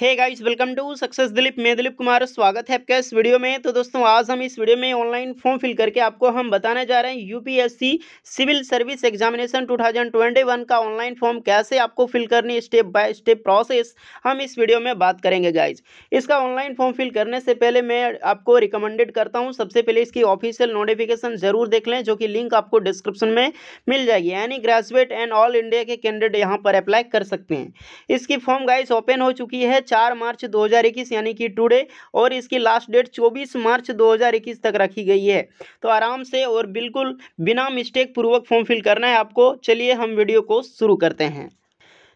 hey guys welcome to success Dilip मैं दिलीप कुमार स्वागत है आपका इस वीडियो में तो दोस्तों आज हम इस वीडियो में ऑनलाइन फॉर्म फिल करके आपको हम बताने जा रहे हैं यूपीएससी सिविल सर्विस एग्जामिनेशन 2021 का ऑनलाइन फॉर्म कैसे आपको फिल करनी स्टेप बाय स्टेप प्रोसेस हम इस वीडियो में बात करेंगे गाइज इसका ऑनलाइन फॉर्म फिल करने से पहले मैं आपको रिकमेंडेड करता हूँ सबसे पहले इसकी ऑफिशियल नोटिफिकेशन जरूर देख लें जो कि लिंक आपको डिस्क्रिप्शन में मिल जाएगी यानी ग्रेजुएट एंड ऑल इंडिया के कैंडिडेट यहाँ पर अप्लाई कर सकते हैं इसकी फॉर्म गाइज ओपन हो चुकी है चार मार्च 2021 यानी कि टुडे और इसकी लास्ट डेट 24 मार्च 2021 तक रखी गई है तो आराम से और बिल्कुल बिना मिस्टेक पूर्वक फॉर्म फिल करना है आपको चलिए हम वीडियो को शुरू करते हैं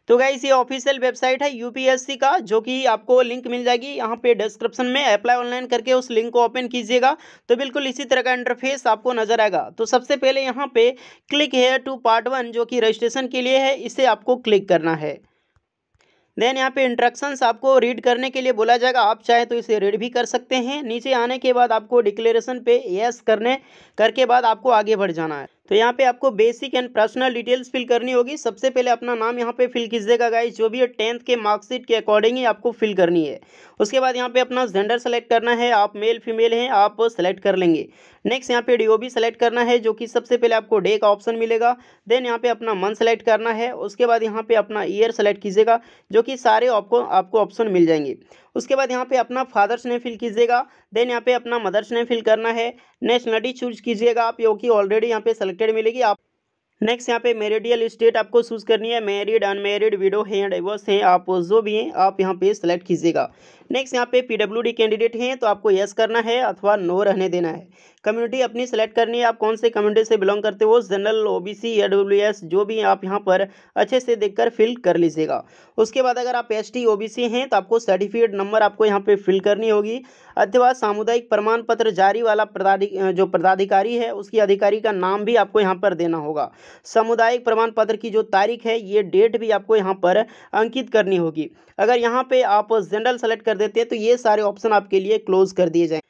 तो गाइस ये ऑफिशियल वेबसाइट है यूपीएससी का जो कि आपको लिंक मिल जाएगी यहाँ पे डिस्क्रिप्शन में अप्लाई ऑनलाइन करके उस लिंक को ओपन कीजिएगा तो बिल्कुल इसी तरह का इंटरफेस आपको नजर आएगा तो सबसे पहले यहाँ पे click here to part one जो कि रजिस्ट्रेशन के लिए है इसे आपको क्लिक करना है देन यहाँ पे इंट्रक्शंस आपको रीड करने के लिए बोला जाएगा आप चाहे तो इसे रीड भी कर सकते हैं नीचे आने के बाद आपको डिक्लेरेशन पे येस करने करके बाद आपको आगे बढ़ जाना है तो यहाँ पे आपको basic and personal details fill करनी होगी सबसे पहले अपना नाम यहाँ पे फिल कीजिएगा गाइस जो भी है टेंथ के मार्कशीट के अकॉर्डिंग ही आपको फिल करनी है उसके बाद यहाँ पे अपना जेंडर सेलेक्ट करना है आप मेल फीमेल हैं आप सेलेक्ट कर लेंगे नेक्स्ट यहाँ पे डी ओ सेलेक्ट करना है जो कि सबसे पहले आपको डे का ऑप्शन मिलेगा देन यहाँ पे अपना मंथ सेलेक्ट करना है उसके बाद यहाँ पे अपना ईयर सेलेक्ट कीजिएगा जो कि सारे आपको आपको ऑप्शन मिल जाएंगे उसके बाद यहाँ पे अपना फादर्स नेम फिल कीजिएगा देन यहाँ पे अपना मदर्स नेम फिल करना है नेशनलिटी चूज कीजिएगा आप योग की ऑलरेडी यहाँ पे सेलेक्टेड मिलेगी आप नेक्स्ट यहाँ पे मेरिडियल स्टेट आपको चूज करनी है मैरिड अनमेरिड विडो है डिवोर्स हैं आप जो भी हैं आप यहाँ पे सेलेक्ट कीजिएगा नेक्स्ट यहाँ पे पीडब्ल्यूडी कैंडिडेट हैं तो आपको यस करना है अथवा नो रहने देना है कम्युनिटी अपनी सेलेक्ट करनी है आप कौन से कम्युनिटी से बिलोंग करते हो जनरल ओ या डब्ल्यू जो भी आप यहाँ पर अच्छे से देखकर फिल कर लीजिएगा उसके बाद अगर आप एस टी हैं तो आपको सर्टिफिकेट नंबर आपको यहाँ पर फिल करनी होगी अथवा सामुदायिक प्रमाण पत्र जारी वाला जो पदाधिकारी है उसकी अधिकारी का नाम भी आपको यहाँ पर देना होगा सामुदायिक प्रमाण पत्र की जो तारीख है ये डेट भी आपको यहाँ पर अंकित करनी होगी अगर यहाँ पे आप जनरल सेलेक्ट कर देते हैं तो ये सारे ऑप्शन आपके लिए क्लोज कर दिए जाएंगे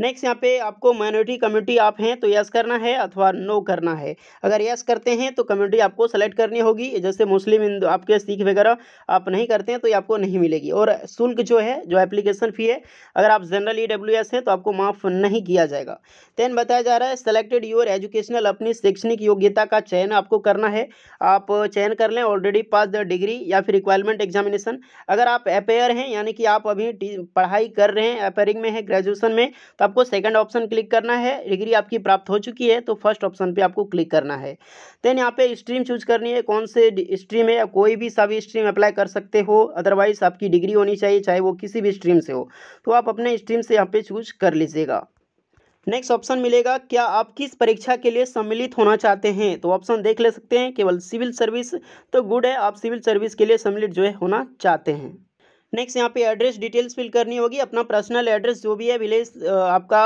नेक्स्ट यहाँ पे आपको माइनॉरिटी कम्युनिटी आप हैं तो यस करना है अथवा नो करना है अगर यस करते हैं तो कम्युनिटी आपको सेलेक्ट करनी होगी जैसे मुस्लिम हिंदू आपके सिख वगैरह आप नहीं करते हैं तो ये आपको नहीं मिलेगी और शुल्क जो है जो एप्लीकेशन फ़ी है अगर आप जनरल ई डब्ल्यू एस हैं तो आपको माफ़ नहीं किया जाएगा देन बताया जा रहा है सेलेक्टेड योर एजुकेशनल अपनी शैक्षणिक योग्यता का चयन आपको करना है आप चयन कर लें ऑलरेडी पास द डिग्री या फिर रिक्वायरमेंट एग्जामिनेशन अगर आप अपेयर हैं यानी कि आप अभी पढ़ाई कर रहे हैं अपेयरिंग में है ग्रेजुएसन में तो आपको सेकंड ऑप्शन क्लिक करना है डिग्री आपकी प्राप्त हो चुकी है तो फर्स्ट ऑप्शन पे आपको क्लिक करना है देन यहाँ पे स्ट्रीम चूज करनी है कौन से स्ट्रीम है कोई भी सभी स्ट्रीम अप्लाई कर सकते हो अदरवाइज आपकी डिग्री होनी चाहिए चाहे वो किसी भी स्ट्रीम से हो तो आप अपने स्ट्रीम से यहाँ पे चूज कर लीजिएगा नेक्स्ट ऑप्शन मिलेगा क्या आप किस परीक्षा के लिए सम्मिलित होना चाहते हैं तो ऑप्शन देख ले सकते हैं केवल सिविल सर्विस तो गुड है आप सिविल सर्विस के लिए सम्मिलित जो है होना चाहते हैं नेक्स्ट यहाँ पे एड्रेस डिटेल्स फिल करनी होगी अपना पर्सनल एड्रेस जो भी है विलेज आपका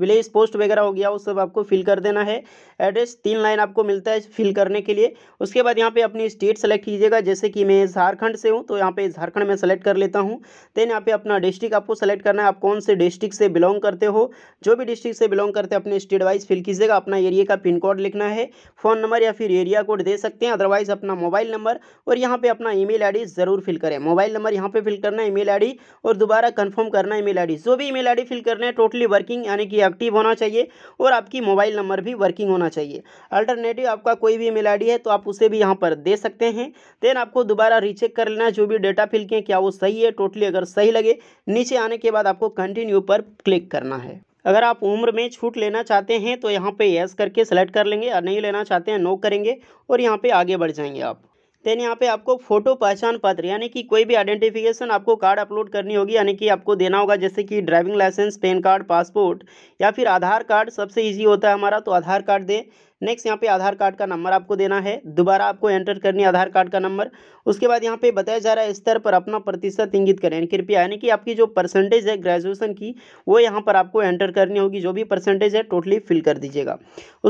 विलेज पोस्ट वगैरह हो गया वो सब आपको फिल कर देना है एड्रेस तीन लाइन आपको मिलता है फिल करने के लिए उसके बाद यहाँ पे अपनी स्टेट सेलेक्ट कीजिएगा जैसे कि मैं झारखंड से हूँ तो यहाँ पे झारखंड में सेलेक्ट कर लेता हूँ देन यहाँ पे अपना डिस्ट्रिक्ट आपको सेलेक्ट करना है आप कौन से डिस्ट्रिक्ट से बिलोंग करते हो जो भी डिस्ट्रिक्ट से बिलोंग करते हैं अपने स्टेट वाइज फिल कीजिएगा अपना एरिया का पिन कोड लिखना है फ़ोन नंबर या फिर एरिया कोड दे सकते हैं अदरवाइज़ अपना मोबाइल नंबर और यहाँ पर अपना ई मेल ज़रूर फिल करें मोबाइल नंबर यहाँ पर फिल करना है ईमेल आईडी और दोबारा कंफर्म करना है ईमेल आईडी जो भी ईमेल आईडी फिल करना है टोटली वर्किंग यानी कि एक्टिव होना चाहिए और आपकी मोबाइल नंबर भी वर्किंग होना चाहिए अल्टरनेटिव आपका कोई भी ईमेल आईडी है तो आप उसे भी यहाँ पर दे सकते हैं देन आपको दोबारा रीचेक कर लेना जो भी डेटा फिल किए क्या वो सही है टोटली अगर सही लगे नीचे आने के बाद आपको कंटिन्यू पर क्लिक करना है अगर आप उम्र में छूट लेना चाहते हैं तो यहाँ पे यस करके सेलेक्ट कर लेंगे और नहीं लेना चाहते हैं नो करेंगे और यहाँ पे आगे बढ़ जाएंगे आप देन यहाँ पे आपको फोटो पहचान पत्र यानी कि कोई भी आइडेंटिफिकेशन आपको कार्ड अपलोड करनी होगी यानी कि आपको देना होगा जैसे कि driving licence pan card passport या फिर आधार कार्ड सबसे ईजी होता है हमारा तो आधार कार्ड दे नेक्स्ट यहाँ पे आधार कार्ड का नंबर आपको देना है दोबारा आपको एंटर करनी है आधार कार्ड का नंबर उसके बाद यहाँ पे बताया जा रहा है स्तर पर अपना प्रतिशत इंगित करें कृपया यानी कि आपकी जो परसेंटेज है ग्रेजुएसन की वो यहाँ पर आपको एंटर करनी होगी जो भी परसेंटेज है टोटली फिल कर दीजिएगा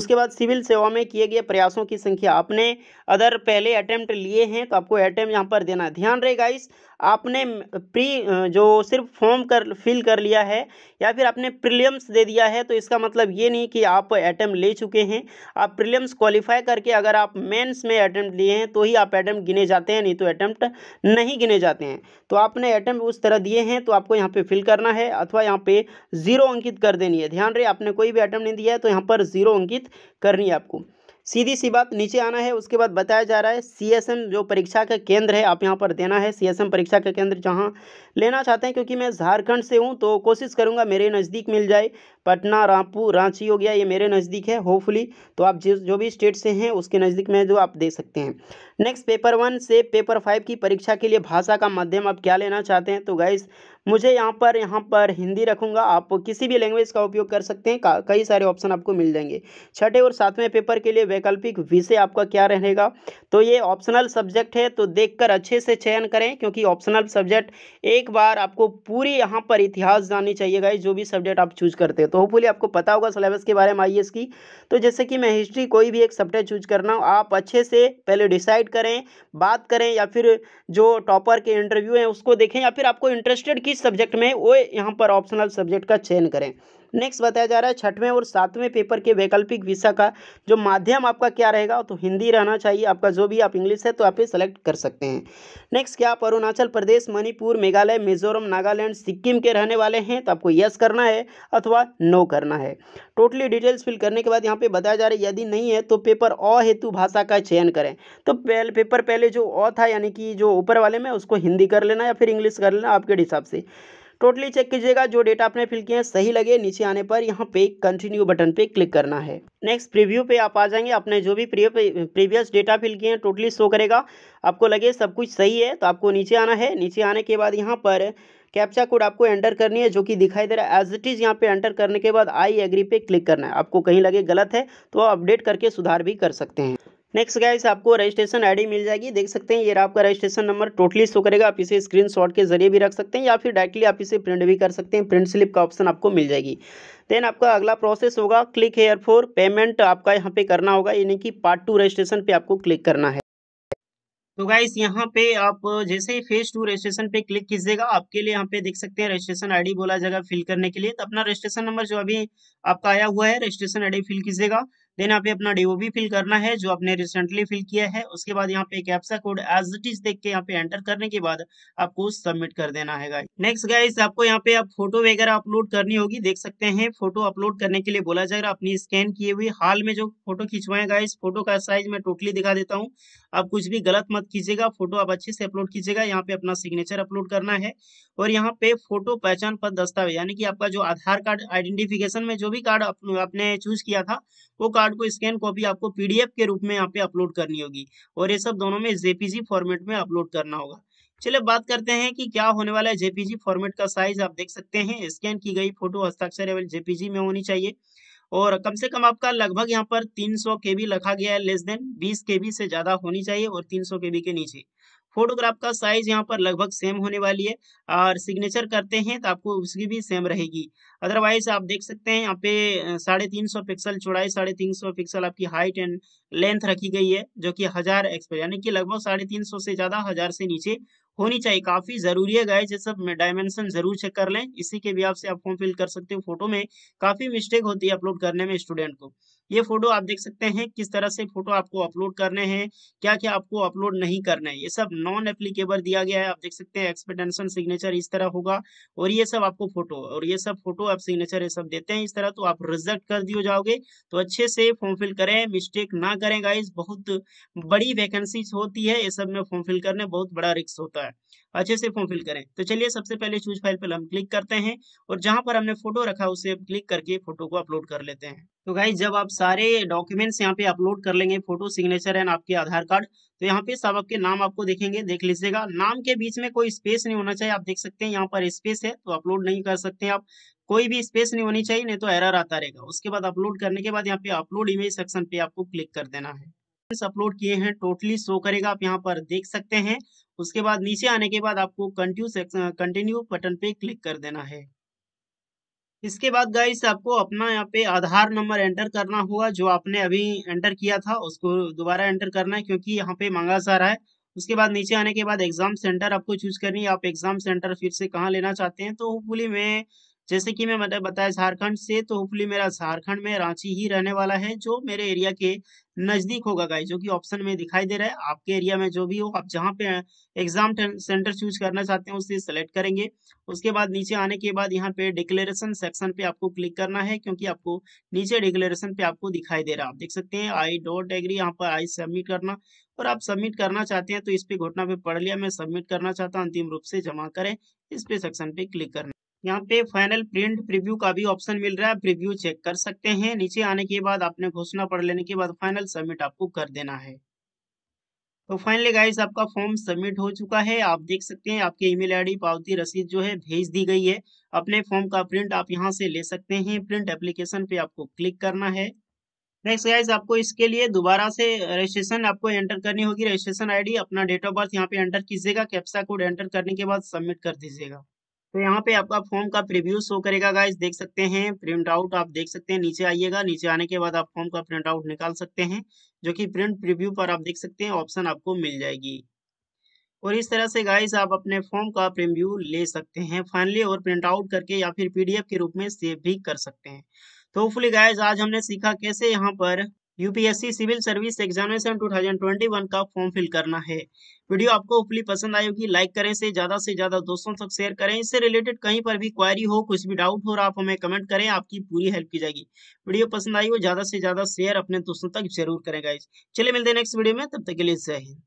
उसके बाद सिविल सेवा में किए गए प्रयासों की संख्या आपने अदर पहले अटैम्प्ट लिए हैं तो आपको अटैम्प्ट यहाँ पर देना ध्यान रहेगा इस आपने प्री जो सिर्फ फॉर्म कर फिल कर लिया है या फिर आपने प्रीलियम्स दे दिया है तो इसका मतलब ये नहीं कि आप अटैम्प्ट ले चुके हैं आप प्रीलियम्स क्वालिफाई करके अगर आप मेंस में अटैम्प्ट लिए हैं तो ही आप अटैम्प्ट गिने जाते हैं नहीं तो अटैम्प्ट नहीं गिने जाते हैं तो आपने अटैम्प्ट उस तरह दिए हैं तो आपको यहाँ पर फिल करना है अथवा यहाँ पे जीरो अंकित कर देनी है ध्यान रहे आपने कोई भी अटैम्प्ट नहीं दिया है तो यहाँ पर जीरो अंकित करनी है आपको सीधी सी बात नीचे आना है उसके बाद बताया जा रहा है सीएसएम जो परीक्षा का केंद्र है आप यहाँ पर देना है सीएसएम परीक्षा का केंद्र जहाँ लेना चाहते हैं क्योंकि मैं झारखंड से हूँ तो कोशिश करूँगा मेरे नज़दीक मिल जाए पटना रामपुर रांची हो गया ये मेरे नज़दीक है होपफुली तो आप जिस जो भी स्टेट से हैं उसके नज़दीक में जो आप दे सकते हैं नेक्स्ट पेपर वन से पेपर फाइव की परीक्षा के लिए भाषा का माध्यम आप क्या लेना चाहते हैं तो गाइज़ मुझे यहाँ पर यहाँ पर हिंदी रखूँगा आप किसी भी लैंग्वेज का उपयोग कर सकते हैं कई सारे ऑप्शन आपको मिल जाएंगे छठे और सातवें पेपर के लिए वैकल्पिक विषय आपका क्या रहेगा तो ये ऑप्शनल सब्जेक्ट है तो देखकर अच्छे से चयन करें क्योंकि ऑप्शनल सब्जेक्ट एक बार आपको पूरी यहाँ पर इतिहास जाननी चाहिए गाई जो भी सब्जेक्ट आप चूज करते हैं तो होपफुली आपको पता होगा सिलेबस के बारे में आई की तो जैसे कि मैं हिस्ट्री कोई भी एक सब्जेक्ट चूज करना हो आप अच्छे से पहले डिसाइड करें बात करें या फिर जो टॉपर के इंटरव्यू हैं उसको देखें या फिर आपको इंटरेस्टेड की भी सब्जेक्ट में वो यहाँ पर ऑप्शनल सब्जेक्ट का चयन करें नेक्स्ट बताया जा रहा है छठवें और सातवें पेपर के वैकल्पिक विषय का जो माध्यम आपका क्या रहेगा तो हिंदी रहना चाहिए आपका जो भी आप इंग्लिश है तो आप ये सेलेक्ट कर सकते हैं नेक्स्ट क्या आप अरुणाचल प्रदेश मणिपुर मेघालय मिजोरम नागालैंड सिक्किम के रहने वाले हैं तो आपको यस करना है अथवा नो करना है टोटली डिटेल्स फिल करने के बाद यहाँ पे बताया जा रहा है यदि नहीं है तो पेपर अ हेतु भाषा का चयन करें तो पहले पेपर पहले जो अ था यानी कि जो ऊपर वाले में उसको हिंदी कर लेना या फिर इंग्लिश कर लेना आपके हिसाब से टोटली चेक कीजिएगा जो डेटा आपने फिल किया है सही लगे नीचे आने पर यहाँ पे कंटिन्यू बटन पे क्लिक करना है नेक्स्ट प्रीव्यू पे आप आ जाएंगे आपने जो भी प्रीवियस डेटा फिल किए हैं टोटली शो करेगा आपको लगे सब कुछ सही है तो आपको नीचे आना है नीचे आने के बाद यहाँ पर कैप्चा कोड आपको एंटर करनी है जो कि दिखाई दे रहा है एज इट इज़ यहाँ पे एंटर करने के बाद आई एग्री पे क्लिक करना है आपको कहीं लगे गलत है तो आप अपडेट करके सुधार भी कर सकते हैं नेक्स्ट गाइस आपको रजिस्ट्रेशन आईडी मिल जाएगी देख सकते हैं ये आपका रजिस्ट्रेशन नंबर टोटली शो करेगा आप इसे स्क्रीनशॉट के जरिए भी रख सकते हैं या फिर डायरेक्टली आप इसे प्रिंट भी कर सकते हैं प्रिंट स्लिप का ऑप्शन आपको मिल जाएगी देन आपका अगला प्रोसेस होगा क्लिक हेयर फोर पेमेंट आपका यहाँ पे करना होगा यानी कि पार्ट टू रजिस्ट्रेशन पे आपको क्लिक करना है तो गाइस यहाँ पे आप जैसे ही फेज टू रजिस्ट्रेशन पे क्लिक कीजिएगा आपके लिए यहाँ पे देख सकते हैं रजिस्ट्रेशन आईडी बोला जाएगा फिल करने के लिए तो अपना रजिस्ट्रेशन नंबर जो अभी आपका आया हुआ है रजिस्ट्रेशन आईडी फिल कीजिएगा देन यहाँ पे अपना भी फिल करना है जो आपने रिसेंटली फिल किया है उसके बाद यहाँ पे कैप्सा एप्सा कोड एज इट इज देख के यहाँ पे एंटर करने के बाद आपको सबमिट कर देना है गाइस नेक्स्ट गाइस आपको यहाँ पे आप फोटो वगैरह अपलोड करनी होगी देख सकते हैं फोटो अपलोड करने के लिए बोला जाएगा अपनी स्कैन किए हुए हाल में जो फोटो खिंचवाए गाइस फोटो का साइज मैं टोटली दिखा देता हूँ आप कुछ भी गलत मत कीजिएगा फोटो आप अच्छे से अपलोड कीजिएगा यहाँ पे अपना सिग्नेचर अपलोड करना है और यहाँ पे फोटो पहचान पत्र दस्तावेज यानी कि आपका जो आधार कार्ड आइडेंटिफिकेशन में जो भी कार्ड आपने चूज किया था वो कार्ड को स्कैन कॉपी आपको पीडीएफ के रूप में यहाँ पे अपलोड करनी होगी और ये सब दोनों में जेपीजी फॉर्मेट में अपलोड करना होगा चलिए बात करते हैं कि क्या होने वाला है जेपीजी फॉर्मेट का साइज आप देख सकते हैं स्कैन की गई फोटो हस्ताक्षर एवं जेपीजी में होनी चाहिए और कम से कम आपका लगभग यहाँ पर 300 बी रखा गया है लेस देन 20 बी से ज़्यादा होनी चाहिए और 300 केबी के नीचे फोटोग्राफ का साइज यहाँ पर लगभग सेम होने वाली है और सिग्नेचर करते हैं तो आपको उसकी भी सेम रहेगी अदरवाइज आप देख सकते हैं यहाँ पे साढ़े तीन सौ पिक्सल चौड़ाई साढ़े तीन सौ पिक्सल आपकी हाइट एंड लेंथ रखी गई है जो कि हजार एक्सपायर यानी कि लगभग साढ़े तीन सौ से ज़्यादा हजार से नीचे होनी चाहिए काफी जरूरी है गाइज ये सब डायमेंशन जरूर चेक कर लें इसी के भी आपसे आप फॉर्म फिल कर सकते हो फोटो में काफी मिस्टेक होती है अपलोड करने में स्टूडेंट को ये फोटो आप देख सकते हैं किस तरह से फोटो आपको अपलोड करने हैं क्या क्या आपको अपलोड नहीं करना है ये सब नॉन एप्लीकेबल दिया गया है आप देख सकते हैं एक्सपेटेंशन सिग्नेचर इस तरह होगा और ये सब आपको फोटो और ये सब फोटो आप सिग्नेचर ये सब देते हैं इस तरह तो आप रिजेक्ट कर दिए जाओगे तो अच्छे से फॉर्म फिल करें मिस्टेक ना करें गाइज बहुत बड़ी वैकेंसी होती है ये सब में फॉर्म फिल करने बहुत बड़ा रिक्स होता है हुआ है अच्छे से फॉर्म फिल करें तो चलिए सबसे पहले चूज फाइल पर हम क्लिक करते हैं और जहाँ पर हमने फोटो रखा उसे क्लिक करके फोटो को अपलोड कर लेते हैं तो भाई जब आप सारे डॉक्यूमेंट्स यहाँ पे अपलोड कर लेंगे फोटो सिग्नेचर एंड आपके आधार कार्ड तो यहाँ पे सब आपके नाम आपको देखेंगे देख लीजिएगा नाम के बीच में कोई स्पेस नहीं होना चाहिए आप देख सकते हैं यहाँ पर स्पेस है तो अपलोड नहीं कर सकते आप कोई भी स्पेस नहीं होनी चाहिए नहीं तो एरर आता रहेगा उसके बाद अपलोड करने के बाद यहाँ पे अपलोड इमेज सेक्शन पे आपको क्लिक कर देना है अपलोड किए हैं टोटली शो करेगा आप यहाँ पर देख सकते हैं उसके बाद नीचे आने के बाद आपको कंटिन्यू सेक्शन कंटिन्यू बटन पे क्लिक कर देना है इसके बाद गाइस आपको अपना यहाँ पे आधार नंबर एंटर करना होगा जो आपने अभी एंटर किया था उसको दोबारा एंटर करना है क्योंकि यहाँ पे मांगा जा रहा है उसके बाद नीचे आने के बाद एग्जाम सेंटर आपको चूज करनी है आप एग्जाम सेंटर फिर से कहाँ लेना चाहते हैं तो होपफुली मैं जैसे कि मैं मतलब बताया झारखंड से तो होपफुली मेरा झारखंड में रांची ही रहने वाला है जो मेरे एरिया के नजदीक होगा गाइज जो कि ऑप्शन में दिखाई दे रहा है आपके एरिया में जो भी हो आप जहाँ पे एग्जाम सेंटर चूज करना चाहते हैं उसे सेलेक्ट करेंगे उसके बाद नीचे आने के बाद यहाँ पे डिक्लेरेशन सेक्शन पे आपको क्लिक करना है क्योंकि आपको नीचे डिक्लेरेशन पे आपको दिखाई दे रहा है आप देख सकते हैं आई डोंट एग्री यहाँ पर आई सबमिट करना और आप सबमिट करना चाहते हैं तो इस पे घटना पे पढ़ लिया मैं सबमिट करना चाहता हूँ अंतिम रूप से जमा करें इस पे सेक्शन पे क्लिक करना यहाँ पे फाइनल प्रिंट प्रीव्यू का भी ऑप्शन मिल रहा है प्रीव्यू चेक कर सकते हैं नीचे आने के बाद आपने घोषणा पढ़ लेने के बाद फाइनल सबमिट आपको कर देना है तो फाइनली गाइस आपका फॉर्म सबमिट हो चुका है आप देख सकते हैं आपके ईमेल आईडी पावती रसीद जो है भेज दी गई है अपने फॉर्म का प्रिंट आप यहां से ले सकते हैं प्रिंट एप्लीकेशन पे आपको क्लिक करना है नेक्स्ट गाइस आपको इसके लिए दोबारा से रजिस्ट्रेशन आपको एंटर करनी होगी रजिस्ट्रेशन आईडी अपना डेट ऑफ बर्थ यहाँ पे एंटर कीजिएगा कैप्सा कोड एंटर करने के बाद सबमिट कर दीजिएगा तो यहाँ पे आपका फॉर्म का प्रीव्यू शो करेगा गाइस देख सकते हैं प्रिंट आउट आप देख सकते हैं नीचे आइएगा नीचे आने के बाद आप फॉर्म का प्रिंट आउट निकाल सकते हैं जो कि प्रिंट प्रीव्यू पर आप देख सकते हैं ऑप्शन आपको मिल जाएगी और इस तरह से गाइस आप अपने फॉर्म का प्रीव्यू ले सकते हैं फाइनली और प्रिंट आउट करके या फिर पीडीएफ के रूप में सेव भी कर सकते हैं तो होपफुली गाइज आज हमने सीखा कैसे यहाँ पर यूपीएससी सिविल सर्विस एग्जामिनेशन 2021 का फॉर्म फिल करना है वीडियो आपको उपली पसंद आई होगी लाइक करें से ज्यादा से ज्यादा दोस्तों तक शेयर करें इससे रिलेटेड कहीं पर भी क्वारी हो कुछ भी डाउट हो रहा आप हमें कमेंट करें आपकी पूरी हेल्प की जाएगी वीडियो पसंद आई हो ज्यादा से ज्यादा शेयर अपने दोस्तों तक जरूर करेगा चलिए मिलते हैं नेक्स्ट वीडियो में तब तक के लिए जय हिंद